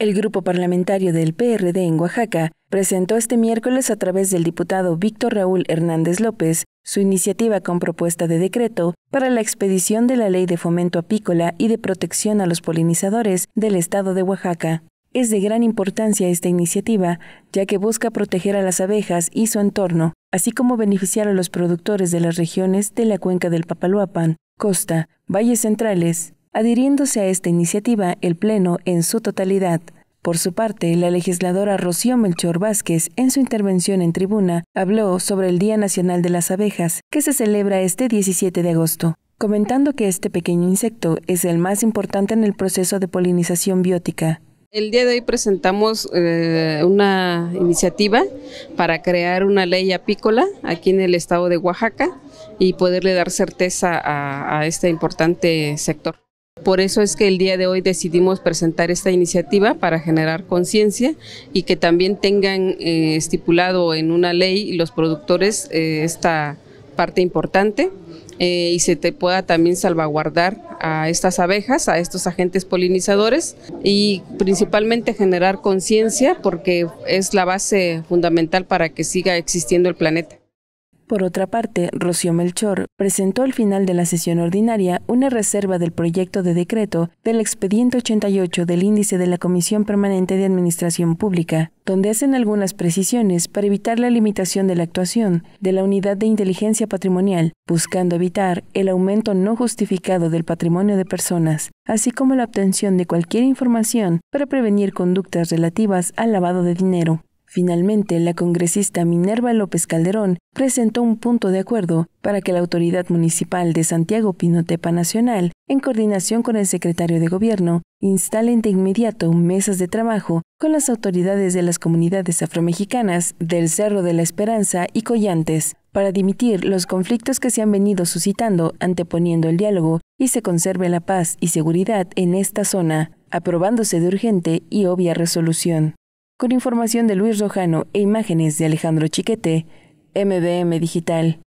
El grupo parlamentario del PRD en Oaxaca presentó este miércoles a través del diputado Víctor Raúl Hernández López su iniciativa con propuesta de decreto para la expedición de la Ley de Fomento Apícola y de Protección a los Polinizadores del Estado de Oaxaca. Es de gran importancia esta iniciativa, ya que busca proteger a las abejas y su entorno, así como beneficiar a los productores de las regiones de la cuenca del Papaloapan, Costa, Valles Centrales, adhiriéndose a esta iniciativa el Pleno en su totalidad. Por su parte, la legisladora Rocío Melchor Vázquez, en su intervención en tribuna, habló sobre el Día Nacional de las Abejas, que se celebra este 17 de agosto, comentando que este pequeño insecto es el más importante en el proceso de polinización biótica. El día de hoy presentamos eh, una iniciativa para crear una ley apícola aquí en el estado de Oaxaca y poderle dar certeza a, a este importante sector. Por eso es que el día de hoy decidimos presentar esta iniciativa para generar conciencia y que también tengan eh, estipulado en una ley los productores eh, esta parte importante eh, y se te pueda también salvaguardar a estas abejas, a estos agentes polinizadores y principalmente generar conciencia porque es la base fundamental para que siga existiendo el planeta. Por otra parte, Rocío Melchor presentó al final de la sesión ordinaria una reserva del proyecto de decreto del expediente 88 del índice de la Comisión Permanente de Administración Pública, donde hacen algunas precisiones para evitar la limitación de la actuación de la Unidad de Inteligencia Patrimonial, buscando evitar el aumento no justificado del patrimonio de personas, así como la obtención de cualquier información para prevenir conductas relativas al lavado de dinero. Finalmente, la congresista Minerva López Calderón presentó un punto de acuerdo para que la Autoridad Municipal de Santiago Pinotepa Nacional, en coordinación con el secretario de Gobierno, instalen de inmediato mesas de trabajo con las autoridades de las comunidades afromexicanas del Cerro de la Esperanza y Collantes para dimitir los conflictos que se han venido suscitando anteponiendo el diálogo y se conserve la paz y seguridad en esta zona, aprobándose de urgente y obvia resolución. Con información de Luis Rojano e imágenes de Alejandro Chiquete, MBM Digital.